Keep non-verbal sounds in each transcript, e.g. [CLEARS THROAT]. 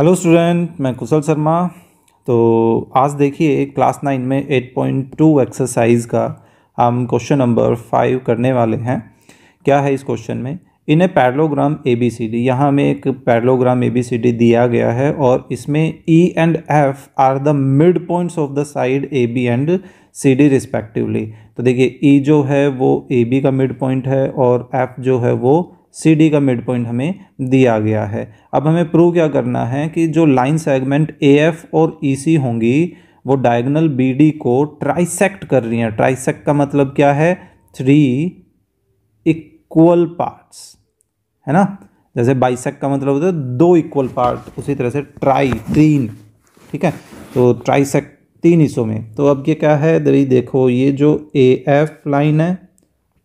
hello student मैं कुशल शर्मा तो आज देखिए क्लास नाइन में एट पॉइंट टू एक्सरसाइज का हम क्वेश्चन नंबर फाइव करने वाले हैं क्या है इस क्वेश्चन में in a parallelogram A B C D यहाँ हमें एक parallelogram A B C D दिया गया है और इसमें E and F are the mid points of the side A B and C D respectively तो देखिए ई e जो है वो ए बी का मिड पॉइंट है और एफ जो है वो सी डी का मिड पॉइंट हमें दिया गया है अब हमें प्रूव क्या करना है कि जो लाइन सेगमेंट ए एफ और ई e सी होंगी वो डायगनल बी डी को ट्राइसेक्ट कर रही हैं ट्राइसेक्ट का मतलब क्या है थ्री इक्वल पार्ट्स है ना जैसे बाइसेक का मतलब होता है दो इक्वल पार्ट उसी तरह से ट्राई तीन ठीक है तो ट्राइसेक तीन हिस्सों में तो अब ये क्या है दरी देखो ये जो ए एफ लाइन है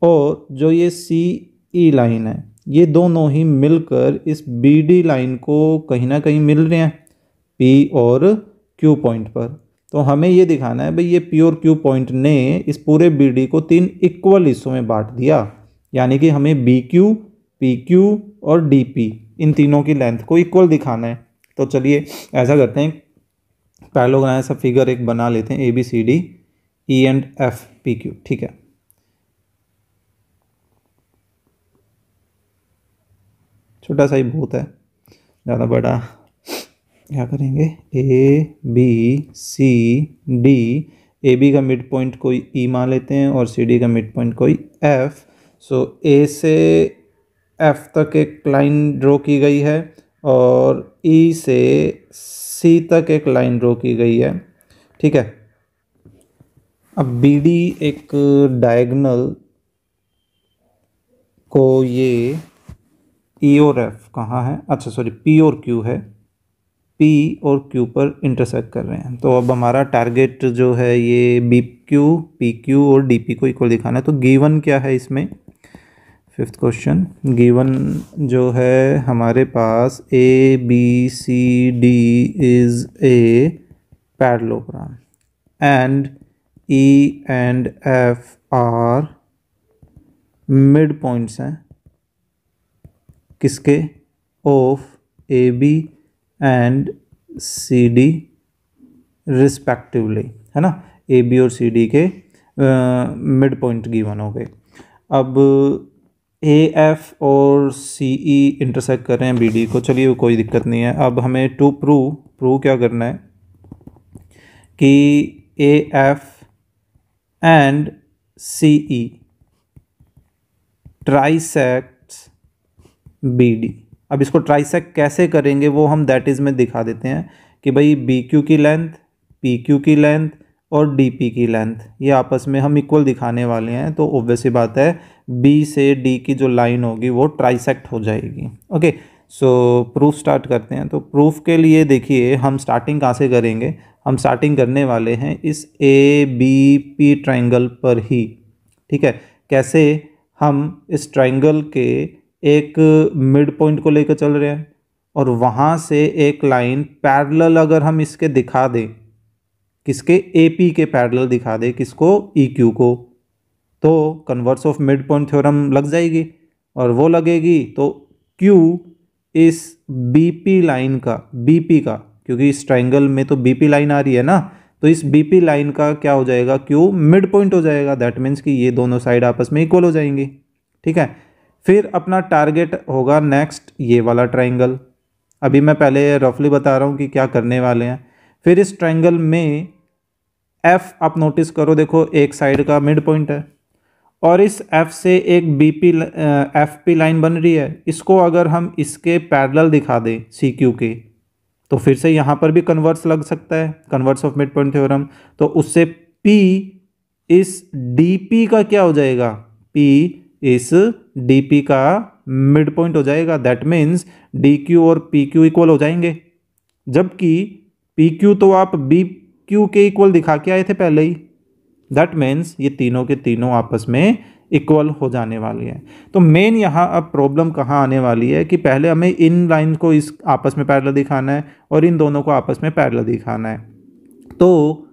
और जो ये सी ई लाइन है ये दोनों ही मिलकर इस बी डी लाइन को कहीं ना कहीं मिल रहे हैं पी और क्यू पॉइंट पर तो हमें ये दिखाना है भाई ये पी और क्यू पॉइंट ने इस पूरे बी डी को तीन इक्वल हिस्सों में बांट दिया यानी कि हमें बी क्यू पी क्यू और डी पी इन तीनों की लेंथ को इक्वल दिखाना है तो चलिए ऐसा करते हैं पैलोग्राम ऐसा फिगर एक बना लेते हैं A B C D E and F P Q ठीक है छोटा सा ही बहुत है ज़्यादा बड़ा क्या करेंगे A B C D A B का मिड पॉइंट कोई ई e मान लेते हैं और सी डी का मिड पॉइंट कोई एफ सो ए से एफ तक एक लाइन ड्रॉ की गई है और ई e से सी तक एक लाइन ड्रॉ की गई है ठीक है अब बी डी एक डायगनल को ये पी और एफ कहाँ है अच्छा सॉरी पी और क्यू है पी और क्यू पर इंटरसेक्ट कर रहे हैं तो अब हमारा टारगेट जो है ये बी क्यू पी क्यू और डी पी को इक्वल दिखाना है तो गीवन क्या है इसमें फिफ्थ क्वेश्चन गीवन जो है हमारे पास A B C D is a parallelogram and E and F are mid points हैं किसके of A B and C D respectively है ना ए बी और सी डी के मिड पॉइंट गिवन हो गए अब ए एफ और सी ई इंटरसेक्ट कर रहे हैं बी डी को चलिए कोई दिक्कत नहीं है अब हमें टू प्रू प्रू क्या करना है कि A F and C E e trisect B D अब इसको ट्राइसेक कैसे करेंगे वो हम दैट इज़ में दिखा देते हैं कि भाई बी क्यू की लेंथ पी क्यू की लेंथ और डी पी की लेंथ ये आपस में हम इक्वल दिखाने वाले हैं तो ऑब्वियस ही बात है बी से डी की जो लाइन होगी वो ट्राइसेक्ट हो जाएगी ओके सो प्रूफ स्टार्ट करते हैं तो प्रूफ के लिए देखिए हम स्टार्टिंग कहाँ से करेंगे हम स्टार्टिंग करने वाले हैं इस ए बी पी ट्राइंगल पर ही ठीक है कैसे हम इस ट्राइंगल के एक मिड पॉइंट को लेकर चल रहे हैं और वहाँ से एक लाइन पैरेलल अगर हम इसके दिखा दें किसके ए पी के पैरेलल दिखा दें किसको ई e क्यू को तो converse of mid point theorem लग जाएगी और वो लगेगी तो क्यू इस बी पी लाइन का बी पी का क्योंकि इस ट्राइंगल में तो बी पी लाइन आ रही है ना तो इस बी पी लाइन का क्या हो जाएगा क्यू मिड पॉइंट हो जाएगा दैट मीन्स कि ये दोनों साइड आपस में इक्वल हो जाएंगी ठीक है फिर अपना टारगेट होगा नेक्स्ट ये वाला ट्राइंगल अभी मैं पहले रफली बता रहा हूँ कि क्या करने वाले हैं फिर इस ट्राइंगल में एफ़ आप नोटिस करो देखो एक साइड का मिड पॉइंट है और इस एफ़ से एक B P F P line बन रही है इसको अगर हम इसके पैरेलल दिखा दें सी क्यू के तो फिर से यहाँ पर भी कन्वर्स लग सकता है converse of mid point theorem तो उससे पी इस डी पी का क्या हो जाएगा पी इस डी पी का मिड पॉइंट हो जाएगा दैट मीन्स डी क्यू और पी क्यू इक्वल हो जाएंगे जबकि पी क्यू तो आप बी क्यू के इक्वल दिखा के आए थे पहले ही दैट मीन्स ये तीनों के तीनों आपस में इक्वल हो जाने वाली है तो मेन यहाँ अब प्रॉब्लम कहाँ आने वाली है कि पहले हमें इन लाइन को इस आपस में पैरल दिखाना है और इन दोनों को आपस में पैरल दिखाना है तो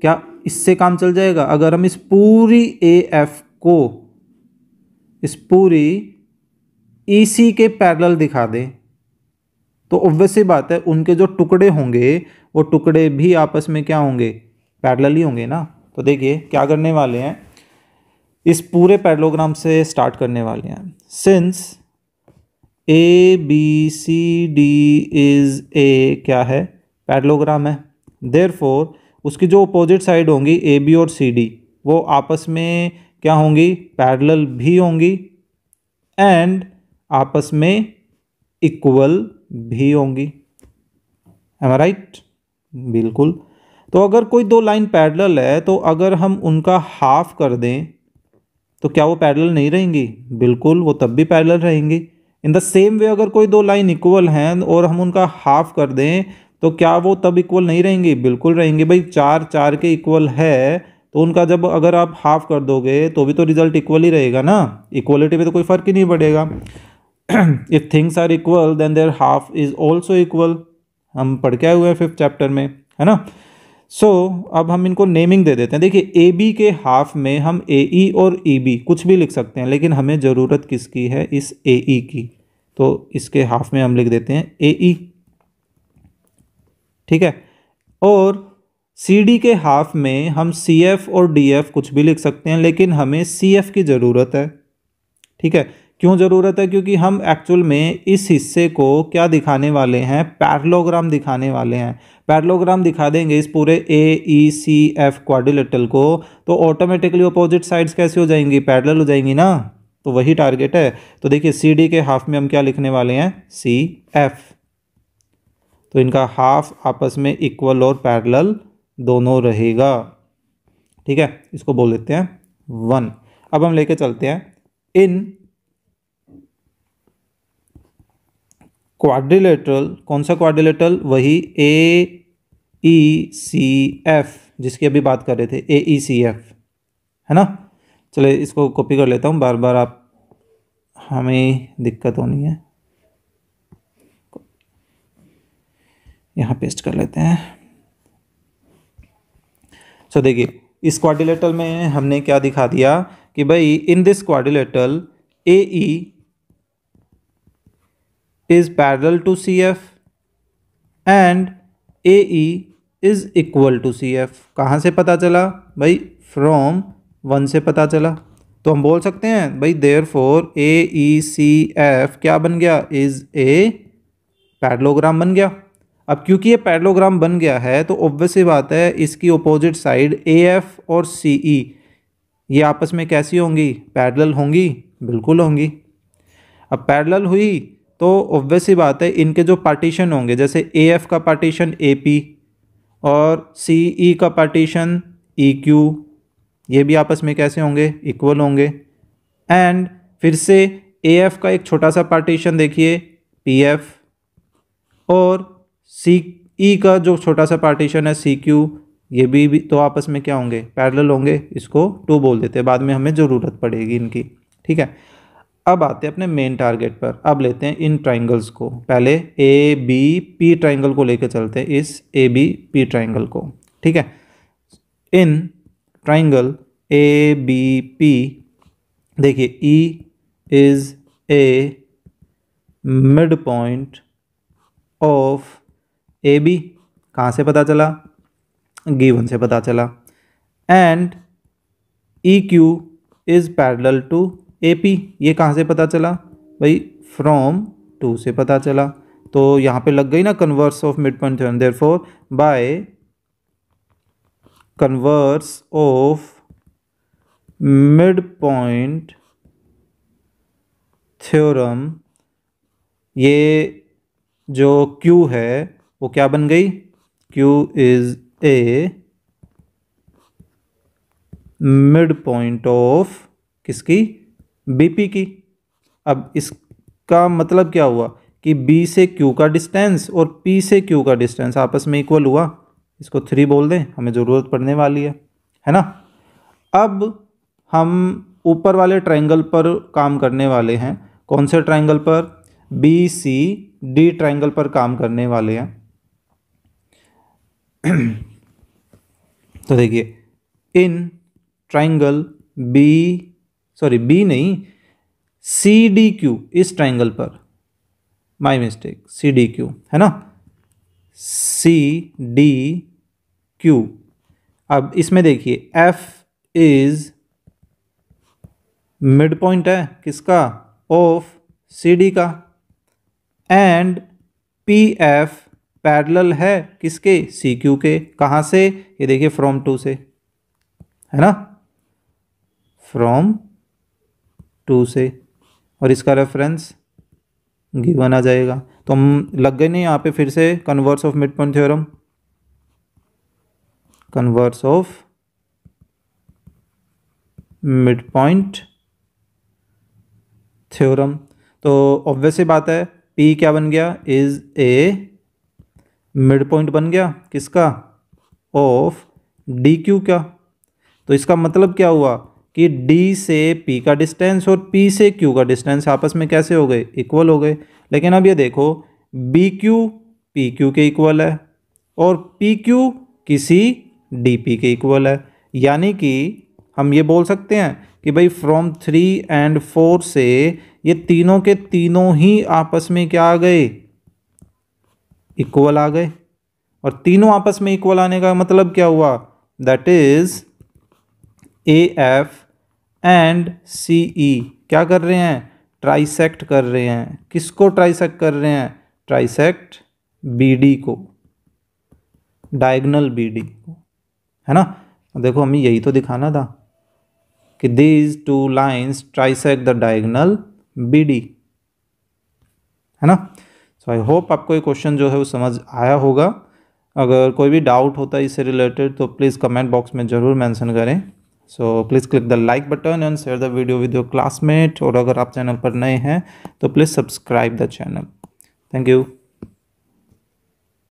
क्या इससे काम चल जाएगा अगर हम इस पूरी ए एफ को इस पूरी ई e सी के पैरल दिखा दें तो ऑब्वियस सी बात है उनके जो टुकड़े होंगे वो टुकड़े भी आपस में क्या होंगे पैरल ही होंगे ना तो देखिए क्या करने वाले हैं इस पूरे पैरलोग्राम से स्टार्ट करने वाले हैं since A B C D is a क्या है पैरलोग्राम है देर उसकी जो अपोजिट साइड होंगी ए बी और सी डी वो आपस में क्या होंगी पैरेलल भी होंगी एंड आपस में इक्वल भी होंगी एम राइट बिल्कुल तो अगर कोई दो लाइन पैरेलल है तो अगर हम उनका हाफ कर दें तो क्या वो पैरेलल नहीं रहेंगी बिल्कुल वो तब भी पैरेलल रहेंगी इन द सेम वे अगर कोई दो लाइन इक्वल हैं और हम उनका हाफ कर दें तो क्या वो तब इक्वल नहीं रहेंगी बिल्कुल रहेंगी भाई चार चार के इक्वल है तो उनका जब अगर आप हाफ कर दोगे तो भी तो रिजल्ट इक्वल ही रहेगा ना इक्वलिटी में तो कोई फ़र्क ही नहीं पड़ेगा if things are equal then their half is also equal हम पढ़ के आए हुए हैं फिफ्थ चैप्टर में है ना सो so, अब हम इनको नेमिंग दे देते हैं देखिए ए बी के हाफ में हम ए ई e और ई e बी कुछ भी लिख सकते हैं लेकिन हमें ज़रूरत किसकी है इस ए ई e की तो इसके हाफ में हम लिख देते हैं ए ई ठीक है और सी डी के हाफ में हम सी एफ और डी एफ कुछ भी लिख सकते हैं लेकिन हमें सी एफ की ज़रूरत है ठीक है क्यों ज़रूरत है क्योंकि हम एक्चुअल में इस हिस्से को क्या दिखाने वाले हैं पैरलोग्राम दिखाने वाले हैं पैरलोग्राम दिखा देंगे इस पूरे ए ई सी एफ क्वाडिलेटल को तो ऑटोमेटिकली अपोजिट साइड्स कैसे हो जाएंगी पैरल हो जाएंगी ना तो वही टारगेट है तो देखिए सी डी के हाफ में हम क्या लिखने वाले हैं सी एफ तो इनका हाफ आपस में इक्वल और पैरल दोनों रहेगा ठीक है इसको बोल देते हैं वन अब हम लेके चलते हैं इन क्वाड्रिलेटरल कौन सा क्वाड्रिलेटरल वही ए ई सी एफ जिसकी अभी बात कर रहे थे ए ई सी एफ है ना चले इसको कॉपी कर लेता हूँ बार बार आप हमें दिक्कत होनी है यहाँ पेस्ट कर लेते हैं सो देखिए इस क्वाड्रिलेटरल में हमने क्या दिखा दिया कि भाई in this quadrilateral A E is parallel to C F and A E is equal to C F कहाँ से पता चला भाई फ्रॉम वन से पता चला तो हम बोल सकते हैं भाई therefore A E C F क्या बन गया इज ए पैरलोग्राम बन गया अब क्योंकि ये पैरलोग्राम बन गया है तो ही बात है इसकी ओपोजिट साइड ए एफ और सी ई e, ये आपस में कैसी होंगी पैरल होंगी बिल्कुल होंगी अब पैरल हुई तो ही बात है इनके जो पार्टीशन होंगे जैसे ए एफ का पार्टीशन ए पी और सी ई e का पार्टीशन ई क्यू ये भी आपस में कैसे होंगे इक्वल होंगे एंड फिर से ए एफ का एक छोटा सा पार्टीशन देखिए पी एफ और सी ई e का जो छोटा सा पार्टीशन है सी क्यू ये भी, भी तो आपस में क्या होंगे पैरेलल होंगे इसको टू बोल देते हैं बाद में हमें ज़रूरत पड़ेगी इनकी ठीक है अब आते हैं अपने मेन टारगेट पर अब लेते हैं इन ट्राइंगल्स को पहले ए बी पी ट्राइंगल को लेकर चलते हैं इस ए बी पी ट्राइंगल को ठीक है in triangle A B P देखिए E is a mid point of A B कहाँ से पता चला गिवन से पता चला and E Q is parallel to A P ये कहाँ से पता चला भाई फ्रॉम टू से पता चला तो यहाँ पे लग गई ना converse of mid point theorem therefore by converse of mid point theorem ये जो क्यू है वो क्या बन गई Q is a mid point of किसकी BP की अब इसका मतलब क्या हुआ कि B से Q का डिस्टेंस और P से Q का डिस्टेंस आपस में इक्वल हुआ इसको थ्री बोल दें हमें ज़रूरत पड़ने वाली है है ना अब हम ऊपर वाले ट्रायंगल पर काम करने वाले हैं कौन से ट्रायंगल पर बी सी डी ट्रायंगल पर काम करने वाले हैं [CLEARS THROAT] तो देखिए in triangle B sorry B नहीं सी डी क्यू इस ट्राइंगल पर my mistake C D Q है ना सी डी क्यू अब इसमें देखिए एफ इज मिड पॉइंट है किसका ऑफ सी डी का एंड पी एफ पैरेलल है किसके सी क्यू के कहाँ से ये देखिए फ्रॉम टू से है ना फ्रॉम टू से और इसका रेफरेंस गिवन आ जाएगा तो हम लग गए नहीं यहाँ पे फिर से converse of mid point theorem converse of mid point theorem तो ऑब्वियस बात है पी क्या बन गया इज़ ए मिड पॉइंट बन गया किसका ऑफ डी क्यू का तो इसका मतलब क्या हुआ कि डी से पी का डिस्टेंस और पी से क्यू का डिस्टेंस आपस में कैसे हो गए इक्वल हो गए लेकिन अब ये देखो बी क्यू पी क्यू के इक्वल है और पी क्यू किसी डी पी के इक्वल है यानी कि हम ये बोल सकते हैं कि भाई फ्रॉम थ्री एंड फोर से ये तीनों के तीनों ही आपस में क्या आ गए इक्वल आ गए और तीनों आपस में इक्वल आने का मतलब क्या हुआ that is A F and C E क्या कर रहे हैं ट्राइसेक्ट कर रहे हैं किसको ट्राइसेक्ट कर रहे हैं ट्राइसेक्ट बी डी को डायगनल बी डी को है ना देखो हमें यही तो दिखाना था कि these two lines trisect the diagonal B D है ना आई होप आपको ये क्वेश्चन जो है वो समझ आया होगा अगर कोई भी डाउट होता है इससे रिलेटेड तो प्लीज़ कमेंट बॉक्स में ज़रूर मैंसन करें so please click the like button and share the video with your classmate और अगर आप चैनल पर नए हैं तो please subscribe the channel thank you